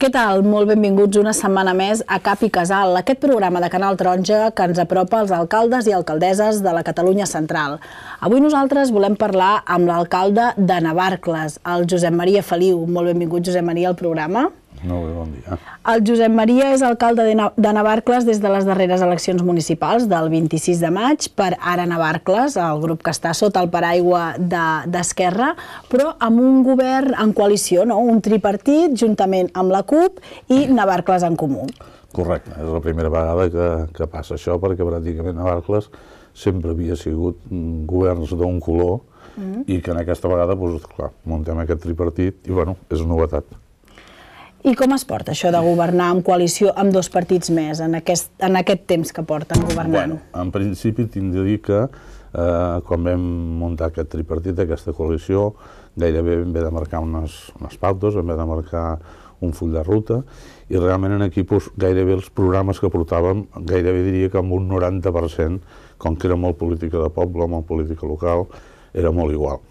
Què tal? Molt benvinguts una setmana més a Cap i Casal, aquest programa de Canal Taronja que ens apropa als alcaldes i alcaldesses de la Catalunya Central. Avui nosaltres volem parlar amb l'alcalde de Navarcles, el Josep Maria Feliu. Molt benvingut, Josep Maria, al programa. Molt bé, bon dia. El Josep Maria és alcalde de, Navarcles des de les darreres eleccions municipals del 26 de maig per Ara Navarcles, el grup que està sota el paraigua d'Esquerra, de, però amb un govern en coalició, no? un tripartit juntament amb la CUP i Navarcles en Comú. Correcte, és la primera vegada que, que passa això perquè pràcticament Navarcles sempre havia sigut mm, governs d'un color mm. i que en aquesta vegada, doncs, clar, muntem aquest tripartit i bueno, és novetat. I com es porta això de governar amb coalició amb dos partits més en aquest, en aquest temps que porten governant? Bueno, en principi tinc de dir que eh, quan vam muntar aquest tripartit, aquesta coalició, gairebé vam haver de marcar unes, unes pautes, vam haver de marcar un full de ruta, i realment en aquí pues, doncs, gairebé els programes que portàvem, gairebé diria que amb un 90%, com que era molt política de poble, molt política local, era molt igual.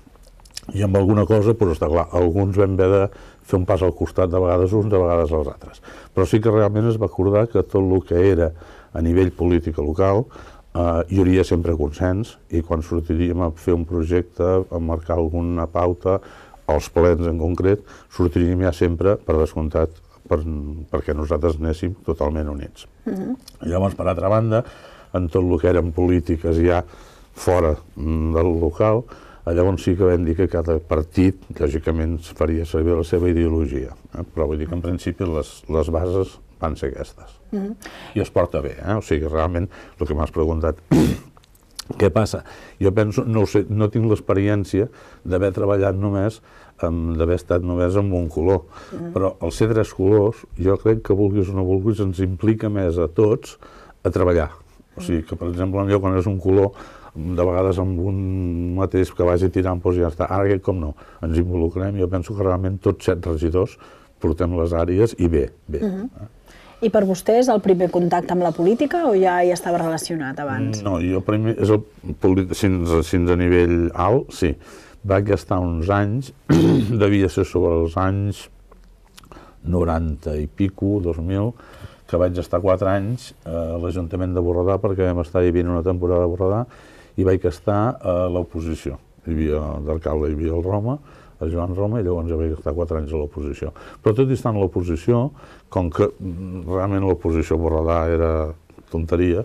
I amb alguna cosa, però doncs, està clar, alguns vam haver de fer un pas al costat de vegades uns, de vegades els altres. Però sí que realment es va acordar que tot el que era a nivell polític local eh, hi hauria sempre consens i quan sortiríem a fer un projecte, a marcar alguna pauta, els plens en concret, sortiríem ja sempre, per descomptat, per, perquè nosaltres anéssim totalment units. Uh mhm. -huh. Llavors, per altra banda, en tot el que eren polítiques ja fora mm, del local, Ah, llavors sí que vam dir que cada partit, lògicament, faria servir la seva ideologia, eh? però vull dir que en principi les, les bases van ser aquestes. Mm -hmm. I es porta bé, eh? o sigui, realment, el que m'has preguntat, què passa? Jo penso, no sé, no tinc l'experiència d'haver treballat només, d'haver estat només amb un color, mm -hmm. però el ser tres colors, jo crec que vulguis o no vulguis, ens implica més a tots a treballar. O sigui, mhm. que per exemple, jo quan és un color de vegades amb un mateix que vagi tirant, doncs ja està. Ara aquest com no, ens involucrem, jo penso que realment tots set regidors portem les àrees i bé, bé. Uh mhm. -huh. I per vostè és el primer contacte amb la política o ja hi estava relacionat abans? No, jo primer, és el, fins, fins a nivell alt, sí. Vaig gastar uns anys, devia ser sobre els anys 90 i pico, 2000, que vaig estar 4 anys eh, a l'Ajuntament de Borredà perquè vam estar vivint una temporada a Borredà i vaig estar a l'oposició. Hi havia d'alcalde, hi havia el Roma, el Joan Roma, i llavors vaig estar quatre anys a l'oposició. Però tot i estar en l'oposició, com que realment l'oposició a Borredà era tonteria,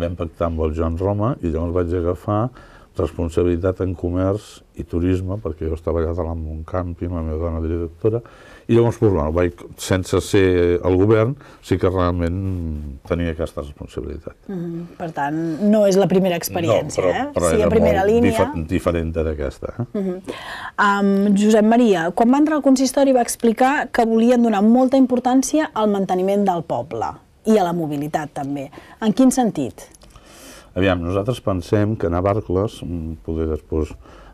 vam pactar amb el Joan Roma i llavors vaig agafar responsabilitat en comerç i turisme, perquè jo estava allà a l'Amont Campi, la meva dona directora, i llavors, pues, bueno, vaig, sense ser el govern, sí que realment tenia aquesta responsabilitat. Mm -hmm. Per tant, no és la primera experiència, no, però, eh? però eh? Sí, era primera molt línia... Difer diferent d'aquesta. Eh? Mm -hmm. um, Josep Maria, quan va entrar al consistori va explicar que volien donar molta importància al manteniment del poble i a la mobilitat, també. En quin sentit? Aviam, nosaltres pensem que Navarcles, mm, poder després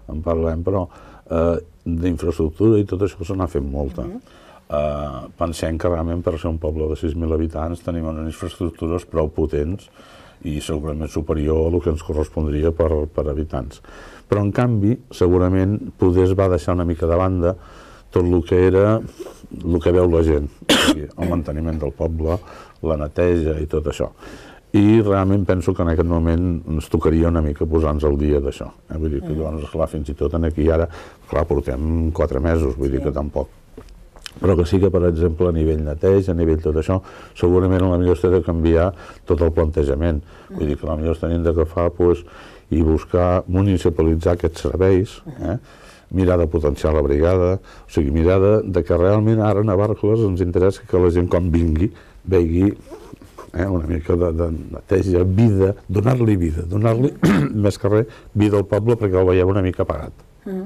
en parlem, però eh, d'infraestructura i tot això se n'ha fet molta. Uh -huh. Uh, pensem que realment per ser un poble de 6.000 habitants tenim unes infraestructures prou potents i segurament superior a el que ens correspondria per, per habitants. Però, en canvi, segurament poder es va deixar una mica de banda tot el que era el que veu la gent, o sigui, el manteniment del poble, la neteja i tot això i realment penso que en aquest moment ens tocaria una mica posar-nos al dia d'això. Eh? Vull dir que mm. llavors, clar, fins i tot en aquí ara, clar, portem quatre mesos, vull sí. dir que tampoc. Però que sí que, per exemple, a nivell neteix, a nivell tot això, segurament la millor és de canviar tot el plantejament. Mm. Vull dir que la millor tenim d'agafar pues, i buscar municipalitzar aquests serveis, mm. eh? mirar de potenciar la brigada, o sigui, mirar de, de que realment ara a Navarcles ens interessa que la gent quan vingui vegi eh, una mica de, de neteja, vida, donar-li vida, donar-li més que res vida al poble perquè el veieu una mica apagat. Mm.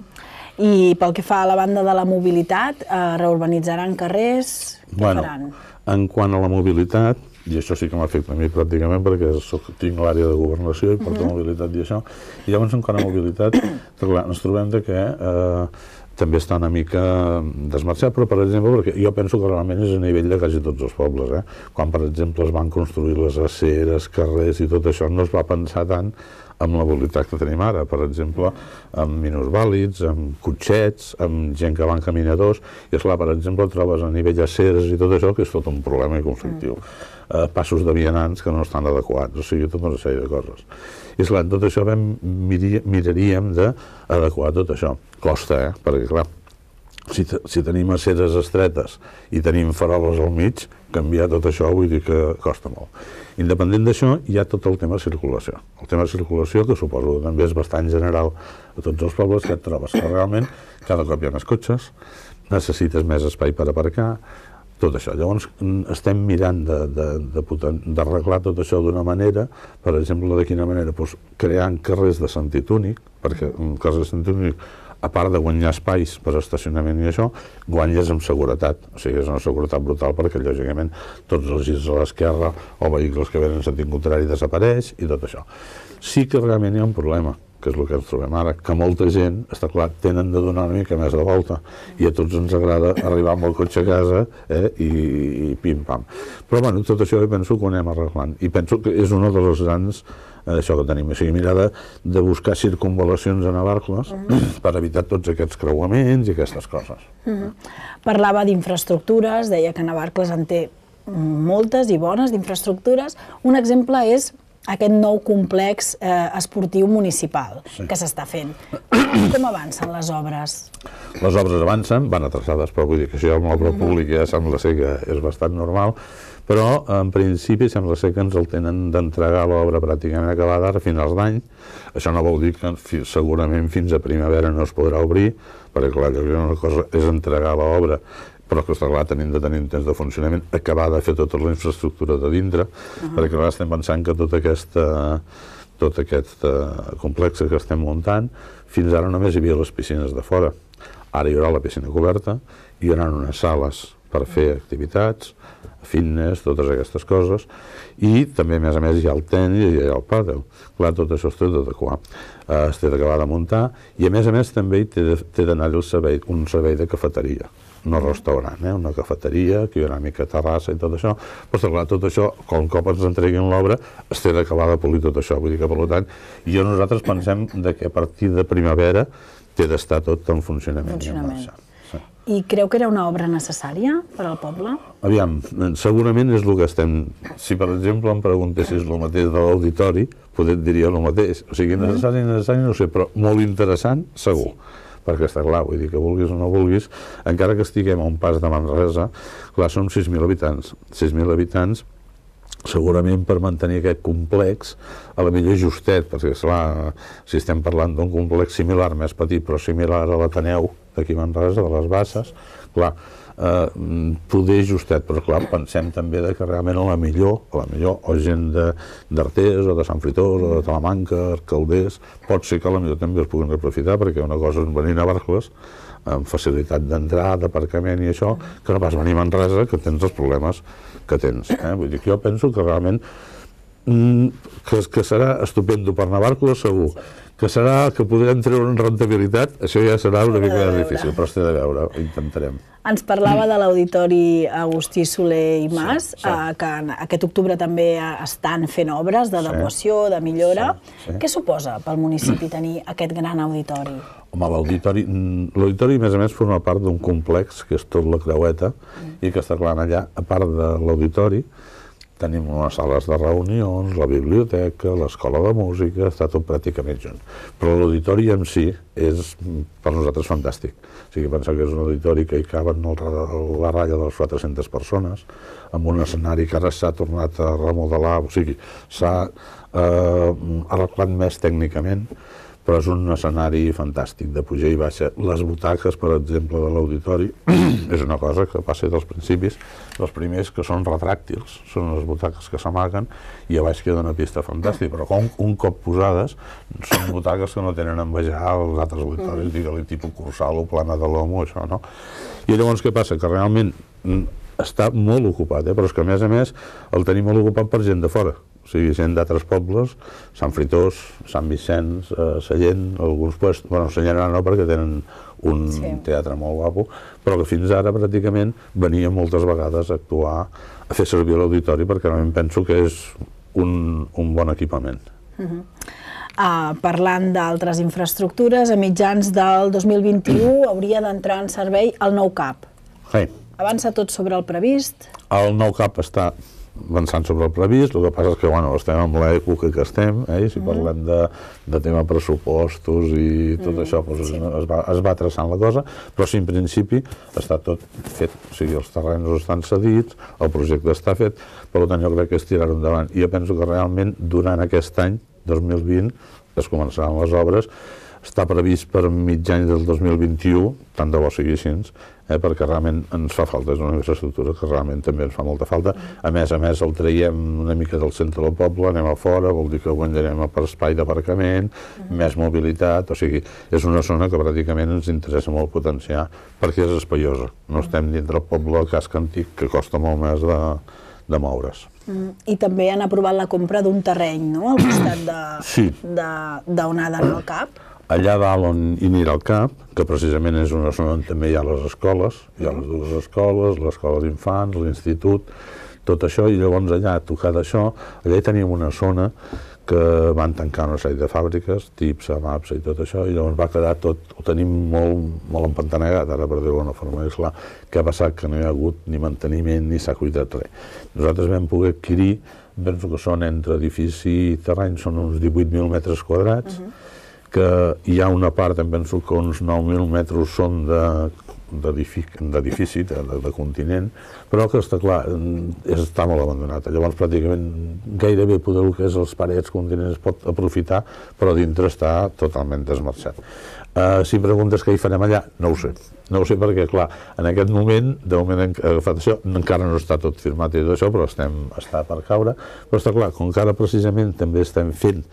I pel que fa a la banda de la mobilitat, eh, reurbanitzaran carrers, què bueno, faran? En quant a la mobilitat, i això sí que m'afecta a mi pràcticament perquè soc, tinc l'àrea de governació i porto uh mhm. -huh. mobilitat i això, i llavors en quant a mobilitat, ens trobem de que eh, també està una mica desmarxat, però per exemple, perquè jo penso que realment és a nivell de quasi tots els pobles, eh? quan per exemple es van construir les aceres, carrers i tot això, no es va pensar tant amb la voluntat que tenim ara, per exemple, amb minusvàlids, amb cotxets, amb gent que van caminadors, i és clar, per exemple, trobes a nivell aceres i tot això, que és tot un problema i conflictiu. Mm. Eh, passos de vianants que no estan adequats, o sigui, tota una sèrie de coses. I clar, tot això vam, miri, miraríem d'adequar tot això. Costa, eh? Perquè clar, si, si tenim aceres estretes i tenim faroles al mig, canviar tot això vull dir que costa molt. Independent d'això, hi ha tot el tema de circulació. El tema de circulació, que suposo que també és bastant general a tots els pobles, que et trobes que realment cada cop hi ha més cotxes, necessites més espai per aparcar, tot això. Llavors estem mirant d'arreglar tot això d'una manera, per exemple, de quina manera? Doncs creant carrers de sentit únic, perquè un carrer de sentit únic a part de guanyar espais per estacionament i això, guanyes amb seguretat. O sigui, és una seguretat brutal perquè, lògicament, tots els gis a l'esquerra o vehicles que venen en sentit contrari desapareix i tot això. Sí que realment hi ha un problema, que és el que ens trobem ara, que molta gent, està clar, tenen de donar una mica més de volta, i a tots ens agrada arribar amb el cotxe a casa eh, i, i pim-pam. Però bueno, tot això jo penso que ho anem arreglant, i penso que és una de les grans eh, això que tenim, o sigui, mirar de, de buscar circunvalacions a Navarcles uh mhm. -huh. per evitar tots aquests creuaments i aquestes coses. Uh mhm. -huh. Parlava d'infraestructures, deia que Navarcles en té moltes i bones d'infraestructures. Un exemple és aquest nou complex eh, esportiu municipal sí. que s'està fent. Com avancen les obres? Les obres avancen, van atrasades, però vull dir que això amb l'obra no. pública ja sembla ser que és bastant normal, però en principi sembla ser que ens el tenen d'entregar l'obra pràcticament acabada a finals d'any. Això no vol dir que segurament fins a primavera no es podrà obrir, perquè clar, que una cosa és entregar l'obra però que està clar, tenim de tenir un temps de funcionament, acabar de fer tota la infraestructura de dintre, uh -huh. perquè ara estem pensant que tota aquesta tot aquest uh, complex que estem muntant, fins ara només hi havia les piscines de fora. Ara hi haurà la piscina coberta, hi haurà unes sales per fer activitats, fitness, totes aquestes coses, i també, a més a més, hi ha el tenis i hi ha el pàdel. Clar, tot això es té d'adequar, eh, es té d'acabar de muntar, i a més a més també té d'anar-hi un servei de cafeteria no restaurant, eh, una cafeteria, que hi ha una mica terrassa i tot això, però clar, tot això, com cop ens entreguin l'obra, es té d'acabar de polir tot això, vull dir que per tant, jo nosaltres pensem de que a partir de primavera té d'estar tot en funcionament, funcionament. i en Sí. I creu que era una obra necessària per al poble? Aviam, segurament és el que estem... Si, per exemple, em preguntessis el mateix de l'auditori, podem et diria el mateix. O sigui, mm-hmm. necessari, necessari, no sé, però molt interessant, segur. Sí perquè està clar, vull dir que vulguis o no vulguis, encara que estiguem a un pas de Manresa, clar, som 6.000 habitants. 6.000 habitants segurament per mantenir aquest complex a la millor justet, perquè clar, si estem parlant d'un complex similar, més petit però similar a l'Ateneu d'aquí Manresa, de les Basses, clar, eh, poder justet, però clar, pensem també de que realment a la millor, a la millor, o gent d'Artés, o de Sant Fritós, o de Talamanca, Calders, pot ser que a la millor també es puguin aprofitar, perquè una cosa és venir a Barcles, amb facilitat d'entrar, d'aparcament i això, que no vas venir a Manresa, que tens els problemes que tens. Eh? Vull dir que jo penso que realment mm, que, que serà estupendo per Barcles, segur. Sí que serà que podrem treure en rentabilitat, això ja serà una mica més difícil, però s'ha de veure, ho intentarem. Ens parlava de l'Auditori Agustí Soler i Mas, sí, sí. Eh, que aquest octubre també estan fent obres d'adequació, de millora. Sí, sí. Què suposa pel municipi tenir aquest gran auditori? Home, l'auditori, mm, l'auditori a més a més forma part d'un complex que és tot la creueta mm. i que està clar allà, a part de l'auditori, Tenim unes sales de reunions, la biblioteca, l'escola de música, està tot pràcticament junt. Però l'auditori en si és per nosaltres fantàstic. O sigui, pensar que és un auditori que hi caben el, la ratlla de les 400 persones, amb un escenari que ara s'ha tornat a remodelar, o sigui, s'ha eh, arreglat més tècnicament, però és un escenari fantàstic de pujar i baixa. Les butaques, per exemple, de l'auditori, és una cosa que va ser dels principis, dels primers que són retràctils, són les butaques que s'amaguen i a baix queda una pista fantàstica, però com un cop posades són butaques que no tenen envejar els altres auditoris, digue-li tipus Cursal o Plana de l'Homo, això, no? I llavors què passa? Que realment mm, està molt ocupat, eh? però és que a més a més el tenim molt ocupat per gent de fora, o sigui, gent d'altres pobles, Sant Fritós, Sant Vicenç, eh, Sallent, alguns llocs, bueno, Sallent no perquè tenen un sí. teatre molt guapo, però que fins ara pràcticament venia moltes vegades a actuar, a fer servir l'auditori, perquè realment penso que és un, un bon equipament. Uh -huh. Uh, parlant d'altres infraestructures, a mitjans del 2021 hauria d'entrar en servei el nou CAP. Sí. Avança tot sobre el previst? El nou CAP està avançant sobre el previst, el que passa és que bueno, estem amb l'època que estem, eh? si mm. parlem de, de tema pressupostos i tot mm. això, doncs sí. es, va, es va traçant la cosa, però si en principi està tot fet, o sigui, els terrenys estan cedits, el projecte està fet, per tant jo crec que és tirar endavant. I jo penso que realment durant aquest any, 2020, es començaran les obres, està previst per mitjany del 2021, tant de bo sigui així, eh, perquè realment ens fa falta, és una infraestructura que realment també ens fa molta falta. A més a més, el traiem una mica del centre del poble, anem a fora, vol dir que guanyarem per espai d'aparcament, uh -huh. més mobilitat, o sigui, és una zona que pràcticament ens interessa molt potenciar perquè és espaiosa. No estem dintre el poble casc antic, que costa molt més de, de moure's. Mm, I també han aprovat la compra d'un terreny, no?, al costat d'on sí. de, ha d'anar el cap allà dalt on hi anirà el CAP, que precisament és una zona on també hi ha les escoles, hi ha les dues escoles, l'escola d'infants, l'institut, tot això, i llavors allà, a tocar d'això, allà hi teníem una zona que van tancar una sèrie de fàbriques, tips, amaps i tot això, i llavors va quedar tot, ho tenim molt, molt empantanegat, ara per dir-ho d'una forma, és clar, que ha passat que no hi ha hagut ni manteniment ni s'ha cuidat res. Nosaltres vam poder adquirir, penso que són entre edifici i terreny, són uns 18.000 metres quadrats, uh mhm. -huh que hi ha una part, em penso que uns 9.000 metres són de d'edifici, de, de, de continent, però que està clar, està molt abandonat. Llavors, pràcticament, gairebé poder el que és els parets continents pot aprofitar, però dintre està totalment desmarxat. Uh, si preguntes què hi farem allà, no ho sé. No ho sé perquè, clar, en aquest moment, de moment hem agafat això, encara no està tot firmat i tot això, però estem, està per caure. Però està clar, com que ara precisament també estem fent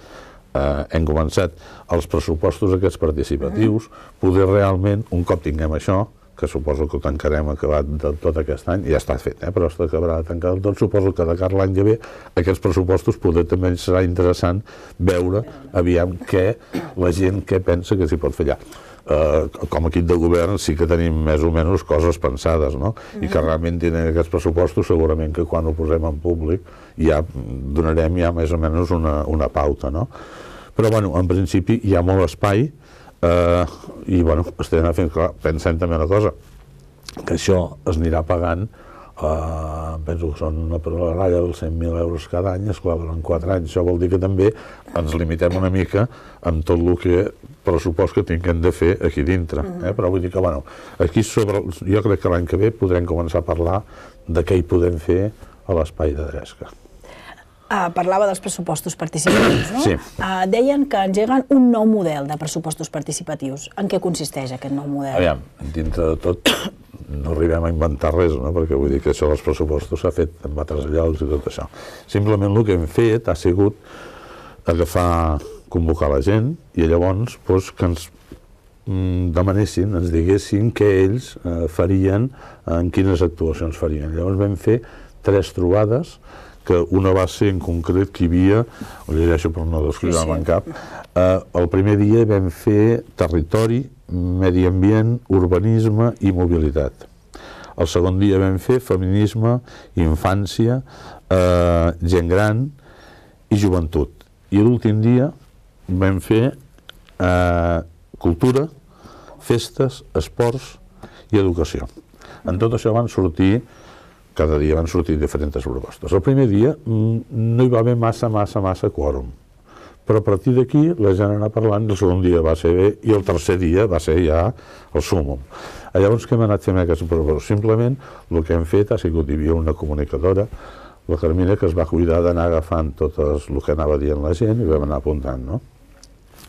eh, hem començat els pressupostos aquests participatius, poder realment, un cop tinguem això, que suposo que tancarem acabat de tot aquest any, ja està fet, eh? però està acabarà de tancar del tot, suposo que de cara l'any que ve aquests pressupostos poder també serà interessant veure aviam què la gent què pensa que s'hi pot fer allà eh, com a equip de govern sí que tenim més o menys coses pensades, no? Mm -hmm. I que mm. realment tenen aquests pressupostos, segurament que quan ho posem en públic ja donarem ja més o menys una, una pauta, no? Però, bueno, en principi hi ha molt espai eh, i, bueno, estem fent, clar, pensem també una cosa, que això es anirà pagant Uh, penso que són una ratlla dels 100.000 euros cada any, esclar, en 4 anys. Això vol dir que també ens limitem una mica amb tot el que pressupost que tinguem de fer aquí dintre. eh? Mhm. Però vull dir que, bueno, aquí sobre... Jo crec que l'any que ve podrem començar a parlar de què hi podem fer a l'espai de Dresca. Ah, parlava dels pressupostos participatius, no? Sí. Ah, deien que engeguen un nou model de pressupostos participatius. En què consisteix aquest nou model? Aviam, dintre de tot no arribem a inventar res, no? perquè vull dir que això dels pressupostos s'ha fet amb altres llocs i tot això. Simplement el que hem fet ha sigut agafar convocar la gent i llavors doncs, que ens mm, demanessin, ens diguessin què ells eh, farien, eh, en quines actuacions farien. Llavors vam fer tres trobades, que una va ser en concret que hi havia, ho llegeixo per no descriure sí, sí. en cap, eh, el primer dia vam fer territori, medi ambient, urbanisme i mobilitat. El segon dia vam fer feminisme, infància, eh, gent gran i joventut. I l'últim dia vam fer eh, cultura, festes, esports i educació. En tot això van sortir, cada dia van sortir diferents propostes. El primer dia mm, no hi va haver massa, massa, massa quòrum. Però a partir d'aquí la gent anava parlant, el segon dia va ser bé i el tercer dia va ser ja el sumum. Llavors què hem anat fent aquestes propostes? Simplement el que hem fet ha sigut, hi havia una comunicadora, la Carmina que es va cuidar d'anar agafant tot el que anava dient la gent i vam anar apuntant, no?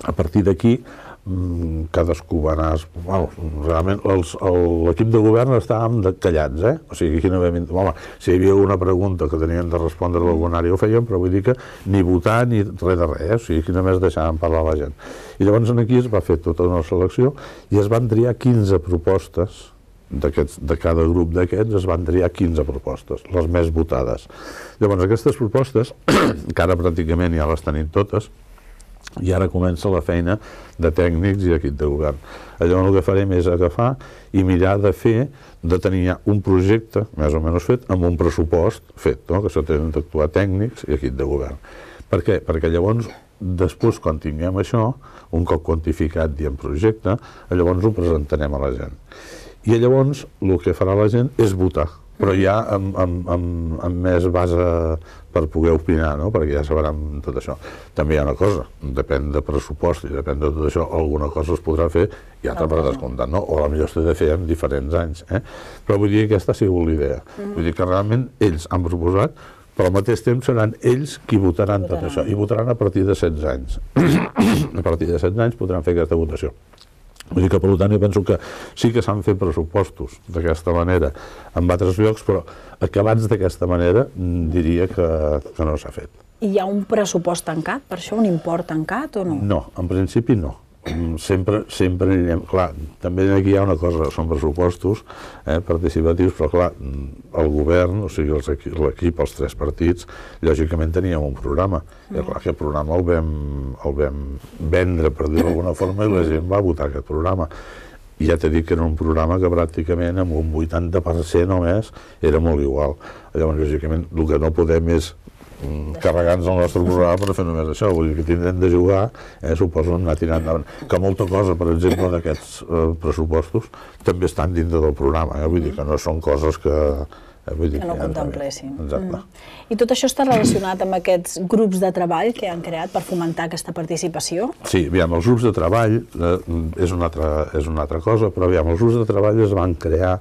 A partir d'aquí, mm, cadascú va anar... Bueno, realment, l'equip de govern estàvem callats, eh? O sigui, no havia... Home, si hi havia una pregunta que tenien de respondre a algun àrea ho fèiem, però vull dir que ni votar ni res de res, eh? O sigui, aquí només deixàvem parlar la gent. I llavors aquí es va fer tota una selecció i es van triar 15 propostes de cada grup d'aquests es van triar 15 propostes, les més votades. Llavors, aquestes propostes, que ara pràcticament ja les tenim totes, i ara comença la feina de tècnics i d'equip de govern. Allò el que farem és agafar i mirar de fer, de tenir un projecte més o menys fet, amb un pressupost fet, no? que s'ha d'actuar tècnics i equip de govern. Per què? Perquè llavors, després, quan tinguem això, un cop quantificat i en projecte, llavors ho presentarem a la gent. I llavors el que farà la gent és votar però ja amb, amb, amb, amb més base per poder opinar, no? perquè ja sabrem tot això. També hi ha una cosa, depèn de pressupost i depèn de tot això, alguna cosa es podrà fer i altra per descomptat, no? o potser millor s'ha de fer en diferents anys. Eh? Però vull dir que aquesta ha sigut l'idea. Mhm. Vull dir que realment ells han proposat, però al mateix temps seran ells qui votaran, votaran. tot això, i votaran a partir de 16 anys. a partir de 16 anys podran fer aquesta votació. Vull dir que, per tant, jo penso que sí que s'han fet pressupostos d'aquesta manera en altres llocs, però acabats d'aquesta manera mm, diria que, que no s'ha fet. Hi ha un pressupost tancat, per això un import tancat o no? No, en principi no. Mm, sempre, sempre anirem... Clar, també aquí hi ha una cosa, són pressupostos eh, participatius, però clar, mm, el govern, o sigui, l'equip, els tres partits, lògicament teníem un programa. Mm. I clar, aquest programa el vam, el vam vendre, per dir-ho d'alguna forma, i la gent va votar aquest programa. I ja t'he dit que era un programa que pràcticament amb un 80% o més era molt igual. Llavors, lògicament, el que no podem és Mm, carregant-nos el nostre programa per fer només això, vull dir que tindrem de jugar, eh, suposo, anar tirant davant. Que molta cosa, per exemple, d'aquests eh, pressupostos també estan dintre del programa, eh? vull dir que no són coses que... Eh, vull dir, que no que contempléssim. Exacte. Mm. I tot això està relacionat amb aquests grups de treball que han creat per fomentar aquesta participació? Sí, aviam, els grups de treball eh, és, una altra, és una altra cosa, però aviam, els grups de treball es van crear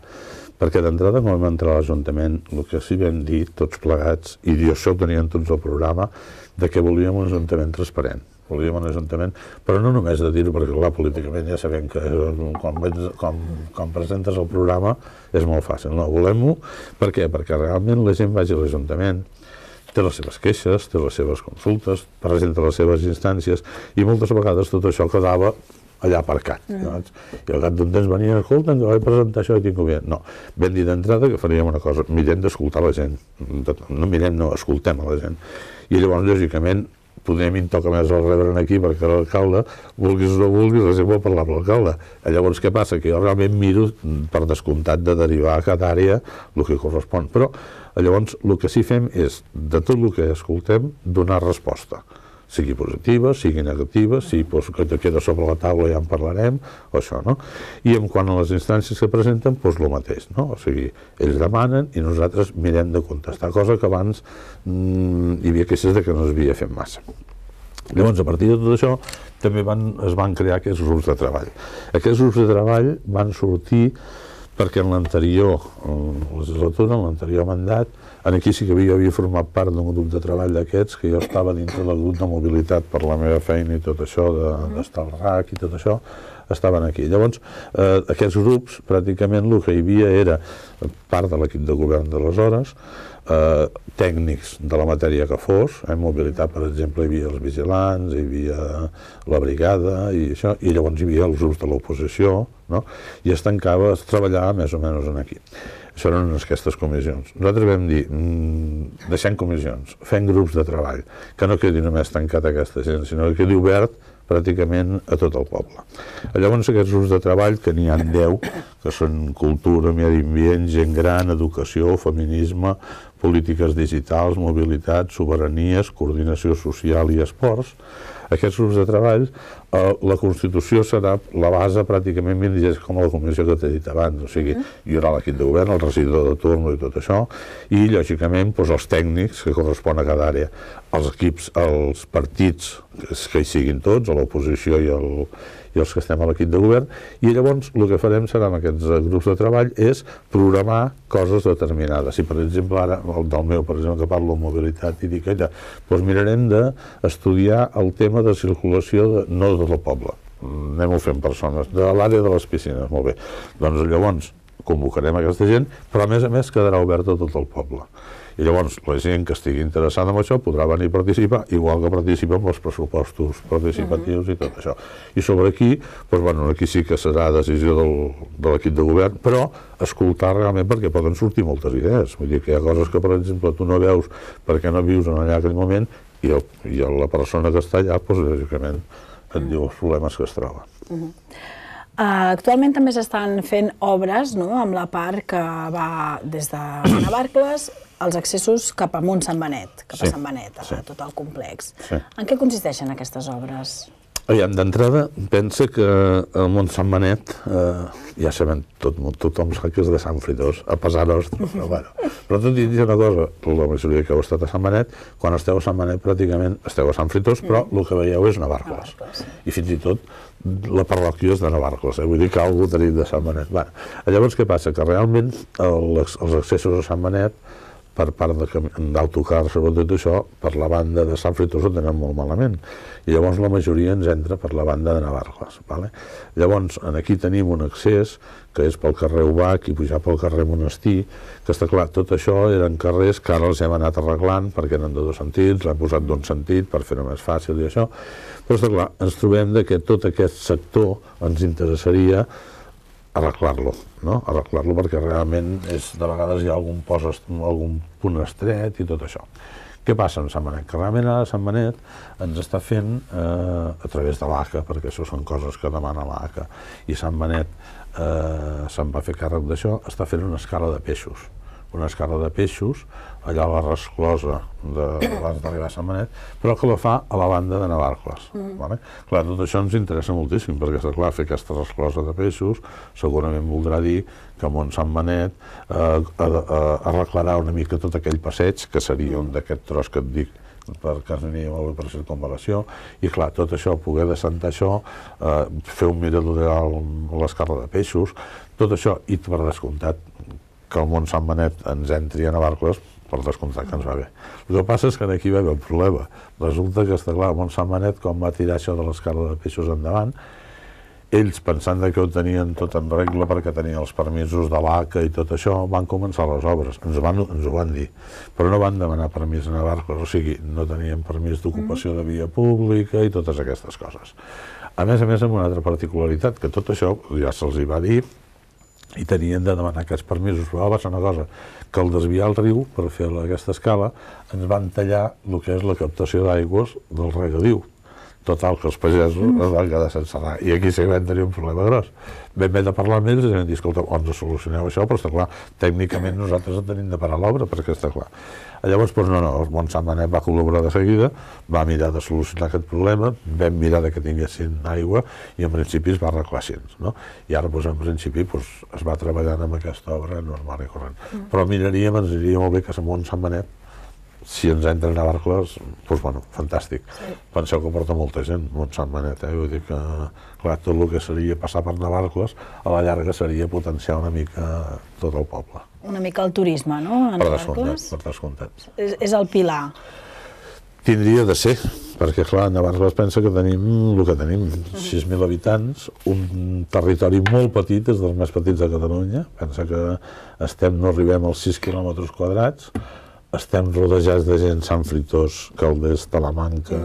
perquè d'entrada quan vam entrar a l'Ajuntament el que sí vam dir tots plegats, i això ho tenien tots al programa, de que volíem un Ajuntament transparent volíem un Ajuntament, però no només de dir-ho, perquè clar, políticament ja sabem que eh, quan, vens, quan, quan presentes el programa és molt fàcil, no, volem-ho, per què? Perquè realment la gent vagi a l'Ajuntament, té les seves queixes, té les seves consultes, presenta les seves instàncies, i moltes vegades tot això quedava allà aparcat. Mm. No? I al cap d'un temps venia, escolta, vaig presentar això i tinc convidat. No, vam dir d'entrada que faríem una cosa, mirem d'escoltar la gent, no mirem, no, escoltem a la gent. I llavors, lògicament, podem intocar més el rebre aquí perquè l'alcalde, vulguis o no vulguis, la bo parlar amb l'alcalde. Eh, llavors, què passa? Que jo realment miro, mm, per descomptat, de derivar a cada àrea el que correspon. Però eh, llavors, el que sí fem és, de tot el que escoltem, donar resposta sigui positiva, sigui negativa, si doncs, que te queda sobre la taula ja en parlarem, o això, no? I en quant a les instàncies que presenten, doncs el mateix, no? O sigui, ells demanen i nosaltres mirem de contestar, cosa que abans mmm, hi havia queixes de que no es havia fet massa. Llavors, a partir de tot això, també van, es van crear aquests grups de treball. Aquests grups de treball van sortir perquè en l'anterior legislatura, en l'anterior mandat, en aquí sí que havia, havia format part d'un grup de treball d'aquests, que jo estava dintre del grup de mobilitat per la meva feina i tot això, d'estar de, al RAC i tot això, estaven aquí. Llavors, eh, aquests grups, pràcticament el que hi havia era part de l'equip de govern d'aleshores, eh, tècnics de la matèria que fos, en eh, mobilitat, per exemple, hi havia els vigilants, hi havia la brigada i això, i llavors hi havia els grups de l'oposició, no? i es tancava, es treballava més o menys en aquí. Això eren aquestes comissions. Nosaltres vam dir, mmm, deixem comissions, fem grups de treball, que no quedi només tancat aquesta gent, sinó que quedi obert pràcticament a tot el poble. Llavors aquests grups de treball, que n'hi ha 10, que són cultura, medi ambient, gent gran, educació, feminisme, polítiques digitals, mobilitat, soberanies, coordinació social i esports, aquests grups de treball Eh, la Constitució serà la base pràcticament dirigeix com la comissió que t'he dit abans, o sigui, mm-hmm. hi haurà l'equip de govern, el regidor de turno i tot això, i lògicament doncs, els tècnics que correspon a cada àrea, els equips, els partits que hi siguin tots, l'oposició i, el, i els que estem a l'equip de govern, i llavors el que farem serà amb aquests eh, grups de treball és programar coses determinades. Si, per exemple, ara, el del meu, per exemple, que parlo de mobilitat, i dic, allà, doncs mirarem d'estudiar el tema de circulació, de, no de tot el poble. Anem-ho fent persones, de l'àrea de les piscines, molt bé. Doncs llavors convocarem aquesta gent, però a més a més quedarà oberta tot el poble. I llavors la gent que estigui interessada en això podrà venir a participar, igual que participa amb els pressupostos participatius uh -huh. i tot això. I sobre aquí, doncs, bueno, aquí sí que serà decisió del, de l'equip de govern, però escoltar realment perquè poden sortir moltes idees. Vull dir que hi ha coses que, per exemple, tu no veus perquè no vius en allà aquell moment i, el, i la persona que està allà, doncs, lògicament, en els problemes que es troben. Uh -huh. Uh, actualment també s'estan fent obres no? amb la part que va des de Navarcles els accessos cap amunt Sant Benet, cap sí, a Sant Benet, a sí. tot el complex. Sí. En què consisteixen aquestes obres? Aviam, d'entrada, pensa que eh, el món Sant Manet, eh, ja sabem tot, tothom sap que és de Sant Fridós, a pesar nostre, però, bueno. però tot i una cosa, la majoria que heu estat a Sant Manet, quan esteu a Sant Manet pràcticament esteu a Sant Fridós, però mm. el que veieu és Navarcles, i fins i tot la parròquia és de Navarcles, eh? vull dir que algú tenim de Sant Manet. Bueno, llavors què passa? Que realment el, els accessos a Sant Manet per part d'autocars, sobretot això, per la banda de Sant Fruitós ho tenen molt malament. I llavors la majoria ens entra per la banda de Navarcles. Vale? Llavors, en aquí tenim un accés que és pel carrer Ubac i pujar pel carrer Monestir, que està clar, tot això eren carrers que ara els hem anat arreglant perquè eren de dos sentits, l'hem posat d'un sentit per fer-ho més fàcil i això, però està clar, ens trobem de que tot aquest sector ens interessaria arreglar-lo, no? arreglar-lo perquè realment és, de vegades hi ha algun, pos, algun punt estret i tot això. Què passa amb Sant Benet? Que realment ara Sant Benet ens està fent eh, a través de l'ACA, perquè això són coses que demana l'ACA, i Sant Benet eh, se'n va fer càrrec d'això, està fent una escala de peixos una escala de peixos, allà a la resclosa de l'Arc de a Sant Manet, però que la fa a la banda de Navarcles. Mm. Vale? Clar, tot això ens interessa moltíssim, perquè, és clar, fer aquesta resclosa de peixos segurament voldrà dir que Mont Sant Manet eh, eh, arreglarà una mica tot aquell passeig, que seria un d'aquest tros que et dic per Carninia o per circunvalació, i clar, tot això, poder descentar això, eh, fer un mirador de l'escarra de peixos, tot això, i per descomptat, que el món Sant Benet ens entri a Navarcles, per descomptat ens va bé. El que passa és que aquí va haver un problema. Resulta que, està clar, el món Sant Benet, quan va tirar això de l'escala de peixos endavant, ells, pensant que ho tenien tot en regla perquè tenien els permisos de l'ACA i tot això, van començar les obres. Ens, van, ens ho van dir, però no van demanar permís a Navarcles, o sigui, no tenien permís d'ocupació de via pública i totes aquestes coses. A més a més, amb una altra particularitat, que tot això ja se'ls hi va dir, i tenien de demanar aquests permisos. Però va ser una cosa que al desviar el riu per fer aquesta escala ens van tallar el que és la captació d'aigües del regadiu Total, que els pagesos mm. es van quedar sense anar. I aquí sí que vam tenir un problema gros. Vam haver de parlar amb ells i vam dir, escolta, ens solucioneu això, però està clar, tècnicament nosaltres en tenim de parar l'obra, perquè està clar. Llavors, doncs no, no, el Mont Sant Benet va col·laborar de seguida, va mirar de solucionar aquest problema, vam mirar de que tinguessin aigua i en principi es va arreglar així, no? I ara, doncs, en principi, doncs, es va treballant amb aquesta obra normal i corrent. Mm. Però miraríem, ens diria molt bé que el Mont Sant Benet si ens entren a Barcles, doncs bueno, fantàstic. Sí. Penseu que porta molta gent, Montsant Manet, eh? Vull dir que, clar, tot el que seria passar per Navarcles, a la llarga seria potenciar una mica tot el poble. Una mica el turisme, no? En per descomptat, per descomptat. És, és el pilar. Tindria de ser, perquè clar, Navarcles pensa que tenim el que tenim, 6.000 habitants, un territori molt petit, és dels més petits de Catalunya, pensa que estem, no arribem als 6 quilòmetres quadrats, estem rodejats de gent Sant Fritós, Caldés, Talamanca,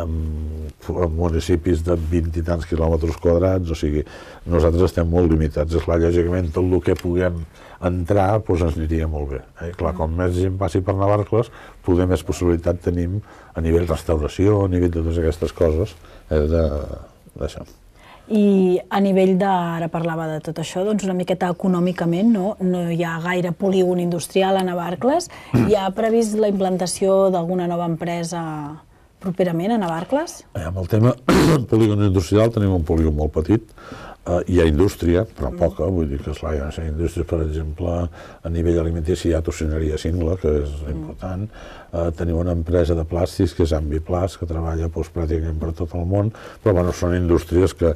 amb, amb municipis de 20 i tants quilòmetres quadrats, o sigui, nosaltres estem molt limitats. És clar, lògicament, tot el que puguem entrar doncs ens aniria molt bé. Eh? Clar, mm. com més gent passi per Navarcles, poder més possibilitat tenim a nivell restauració, a nivell de totes aquestes coses, eh, d'això. De, i a nivell de, ara parlava de tot això, doncs una miqueta econòmicament, no, no hi ha gaire polígon industrial a Navarcles. Mm. Hi ha previst la implantació d'alguna nova empresa properament a Navarcles? Eh, amb el tema polígon industrial tenim un polígon molt petit, Eh, hi ha indústria, però mm. poca, vull dir que clar, hi ha indústria, per exemple, a nivell si hi ha tocineria cingla, que és mm. important, uh, eh, teniu una empresa de plàstics, que és Ambiplast, que treballa doncs, pràcticament per tot el món, però bueno, són indústries que,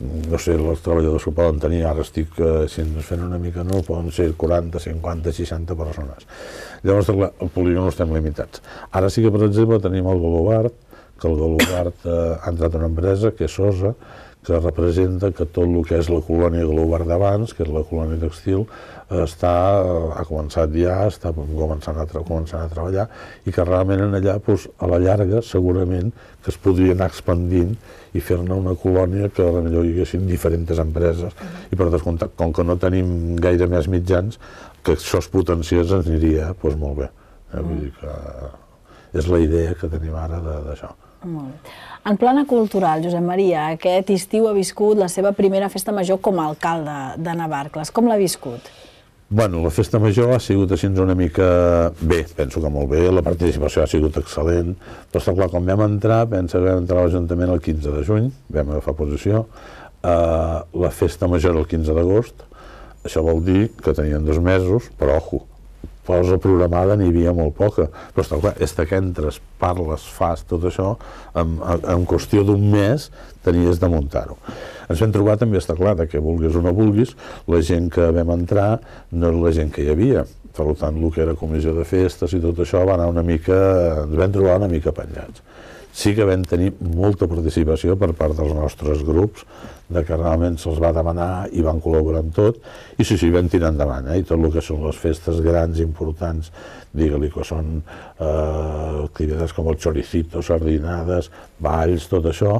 mm, no sé, els treballadors que poden tenir, ara estic uh, si fent una mica, no, poden ser 40, 50, 60 persones. Llavors, clar, el polígon no estem limitats. Ara sí que, per exemple, tenim el Golobart, que el Golobart eh, ha entrat una empresa, que és Sosa, que representa que tot el que és la colònia globar d'abans, que és la colònia textil, eh, està, eh, ha començat ja, està començant a, començant a treballar, i que realment en allà, doncs, a la llarga, segurament, que es podria anar expandint i fer-ne una colònia que a millor hi haguessin diferents empreses. I per descomptat, com que no tenim gaire més mitjans, que això es potenciés ens aniria doncs, molt bé. Eh? Vull dir que és la idea que tenim ara d'això. Molt bé. En plana cultural, Josep Maria, aquest estiu ha viscut la seva primera festa major com a alcalde de Navarcles. Com l'ha viscut? Bueno, la festa major ha sigut així una mica bé, penso que molt bé, la participació ha sigut excel·lent, però està clar, quan vam entrar, pensa que vam entrar a l'Ajuntament el 15 de juny, vam agafar posició, eh, la festa major el 15 d'agost, això vol dir que tenien dos mesos, però ojo, pausa programada n'hi havia molt poca. Però està clar, és que entres, parles, fas tot això, en, en qüestió d'un mes tenies de muntar-ho. Ens vam trobar també, està clar, que vulguis o no vulguis, la gent que vam entrar no era la gent que hi havia. Per tant, el que era comissió de festes i tot això va anar una mica, ens vam trobar una mica penjats sí que vam tenir molta participació per part dels nostres grups, de que realment se'ls va demanar i van col·laborar amb tot, i sí, sí, vam tirar endavant, eh? i tot el que són les festes grans, importants, digue-li que són eh, activitats com el xoricito, sardinades, balls, tot això,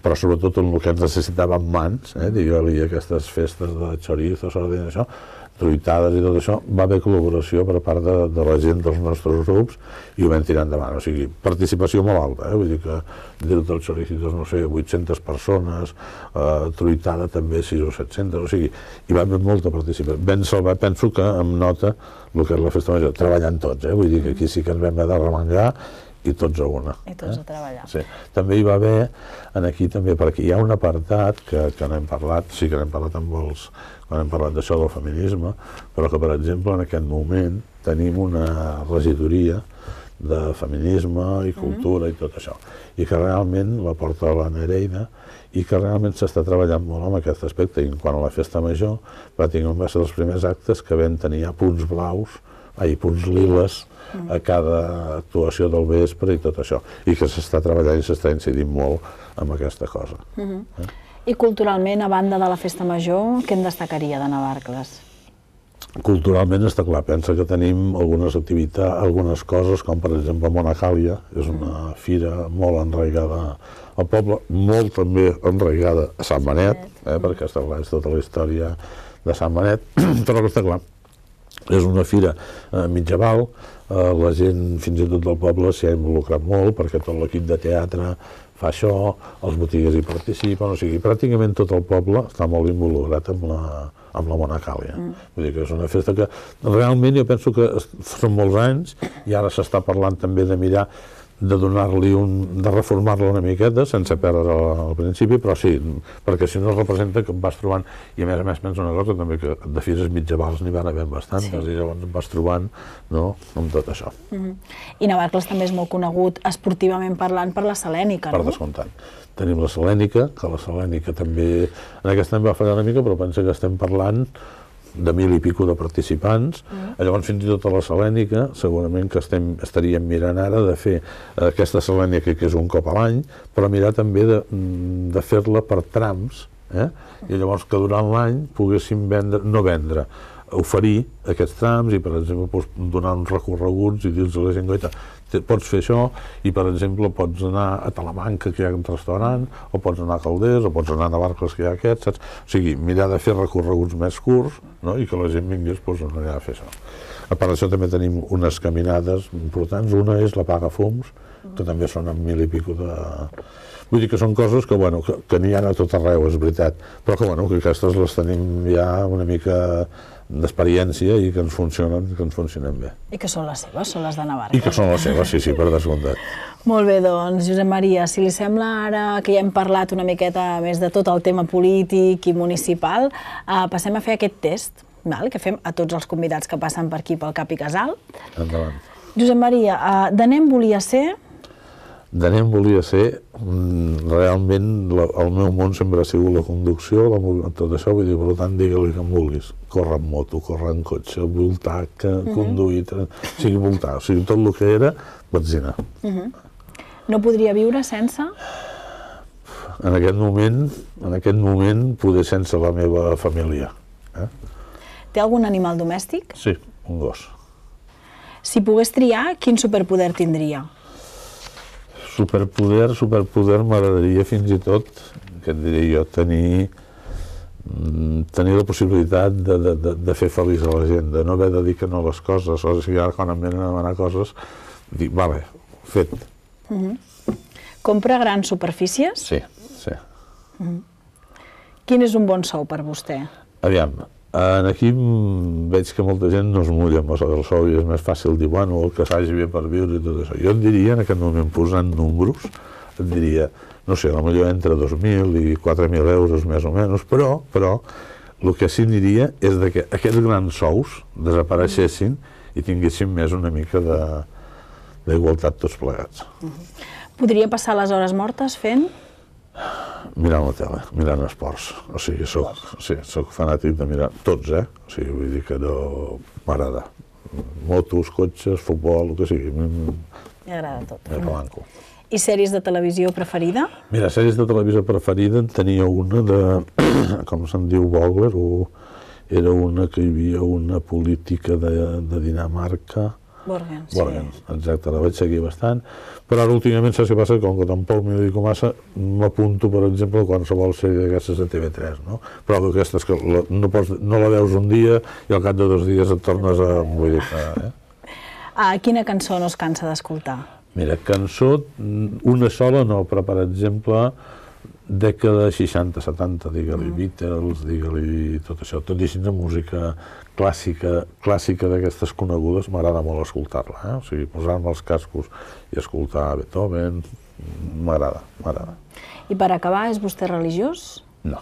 però sobretot en el que necessitàvem mans, eh? digue-li aquestes festes de xorizo, sardinades, això, truitades i tot això, va haver col·laboració per part de, de la gent dels nostres grups i ho vam tirar endavant. O sigui, participació molt alta, eh? vull dir que dins dels sol·licitors, no sé, 800 persones, eh, truitada també 6 o 700, o sigui, hi va haver molta participació. Ben salvar, penso que amb nota, el que és la festa major, treballant tots, eh? vull dir que aquí sí que ens vam haver de remengar i tots a una. I tots eh? a treballar. Sí. També hi va haver, en aquí també, perquè hi ha un apartat que, que n'hem parlat, sí que n'hem parlat amb els, quan hem parlat d'això del feminisme, però que, per exemple, en aquest moment tenim una regidoria de feminisme i cultura mm -hmm. i tot això, i que realment la porta la Nereida i que realment s'està treballant molt en aquest aspecte. I en quant a la festa major, va va ser dels primers actes que vam tenir ja punts blaus, ai, punts liles, a cada actuació del vespre i tot això, i que s'està treballant i s'està incidint molt en aquesta cosa. Uh mm-hmm. -huh. eh? I culturalment, a banda de la Festa Major, què en destacaria de Navarcles? Culturalment està clar, pensa que tenim algunes activitats, algunes coses, com per exemple Monacàlia, és una mm. fira molt enraigada al poble, molt també enraigada a Sant Benet, eh, perquè és tota la història de Sant Benet, però està clar, és una fira eh, mitjaval, eh, la gent fins i tot del poble s'hi ha involucrat molt perquè tot l'equip de teatre fa això, els botiguers hi participen, o sigui, pràcticament tot el poble està molt involucrat amb la, amb la Bona Càlia. Mm. Vull dir que és una festa que realment jo penso que són molts anys i ara s'està parlant també de mirar de donar-li un... de reformar-la una miqueta sense perdre el principi, però sí, perquè si no es representa que vas trobant, i a més a més penso una cosa també, que de fires mitjavals n'hi van haver bastant, sí. i llavors vas trobant no, amb tot això. Mm -hmm. I Navarcles també és molt conegut esportivament parlant per la Selènica, per no? Per descomptat. Tenim la Selènica, que la Selènica també, en aquesta em va fallar una mica, però penso que estem parlant de mil i pico de participants. Mm. Llavors, fins i tot a la Selènica, segurament que estem, estaríem mirant ara de fer aquesta Selènica, que és un cop a l'any, però mirar també de, mm, de fer-la per trams, eh? i llavors que durant l'any poguéssim vendre, no vendre, oferir aquests trams i, per exemple, doncs, donar uns recorreguts i dir-los a la gent, pots fer això i, per exemple, pots anar a Talamanca, que hi ha un restaurant, o pots anar a Calders, o pots anar a Navarcles, que hi ha aquest, saps? O sigui, mirar de fer recorreguts més curts no? i que la gent vingui doncs, allà a fer això. A part d'això també tenim unes caminades importants. Una és la Paga Fums, que també són amb mil i pico de... Vull dir que són coses que, bueno, que, que n'hi ha a tot arreu, és veritat, però que, bueno, que aquestes les tenim ja una mica d'experiència i que ens funcionen, que ens funcionen bé. I que són les seves, són les de Navarra. I que són les seves, sí, sí, per descomptat. Molt bé, doncs, Josep Maria, si li sembla ara que ja hem parlat una miqueta més de tot el tema polític i municipal, eh, passem a fer aquest test, val? que fem a tots els convidats que passen per aquí pel Cap i Casal. Endavant. Josep Maria, eh, de nen volia ser de nen volia ser, mm, realment el meu món sempre ha sigut la conducció, la, tot això, vull dir, per tant, digue-li que em vulguis, córrer en moto, córrer en cotxe, voltar, que, eh, mhm. conduir, eh, o sigui, voltar, o sigui, tot el que era, batzina. Uh mhm. No podria viure sense? En aquest moment, en aquest moment, poder sense la meva família. Eh? Té algun animal domèstic? Sí, un gos. Si pogués triar, quin superpoder tindria? Superpoder, superpoder m'agradaria fins i tot, que et diré jo, tenir mm, tenir la possibilitat de, de, de, de fer feliç a la gent, de no haver de dir que no a les coses, o sigui, ara quan em venen a demanar coses, dic, vale, fet. Mm -hmm. Compra grans superfícies? Sí, sí. Mm -hmm. Quin és un bon sou per vostè? Aviam, en aquí mm, veig que molta gent no es mulla amb el sol i és més fàcil dir, bueno, el que s'hagi bé per viure i tot això. Jo et diria, en aquest moment, posant números, et diria, no sé, la millor entre 2.000 i 4.000 euros més o menys, però, però el que sí diria és de que aquests grans sous desapareixessin i tinguéssim més una mica d'igualtat tots plegats. Podria passar les hores mortes fent? mirant la tele, mirant esports. O sigui, soc, sí, soc fanàtic de mirar tots, eh? O sigui, vull dir que no m'agrada. Motos, cotxes, futbol, el que sigui. M'agrada tot. M'agrada I sèries de televisió preferida? Mira, sèries de televisió preferida en tenia una de, com se'n diu, Bowler, o era una que hi havia una política de, de Dinamarca, Borgen, sí. Borgen, exacte, la vaig seguir bastant, però ara últimament saps què passa? Com que tampoc m'hi dedico massa, m'apunto, per exemple, a qualsevol sèrie d'aquestes de TV3, no? Però d'aquestes que la, no, pots, no la veus un dia i al cap de dos dies et tornes a... Vull dir, eh? Ah, quina cançó no es cansa d'escoltar? Mira, cançó, mm, una sola no, però per exemple, dècada 60-70, digue-li mm. Beatles, digue-li tot això. Tot i així, de música clàssica, clàssica d'aquestes conegudes, m'agrada molt escoltar-la. Eh? O sigui, posar-me els cascos i escoltar Beethoven, m'agrada, m'agrada. I per acabar, és vostè religiós? No.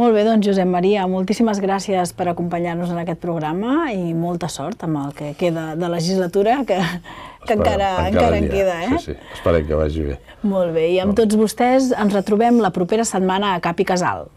Molt bé, doncs Josep Maria, moltíssimes gràcies per acompanyar-nos en aquest programa i molta sort amb el que queda de legislatura, que, que encara, encara, encara en queda. Eh? Sí, sí, esperem que vagi bé. Molt bé, i amb tots vostès ens retrobem la propera setmana a Cap i Casal.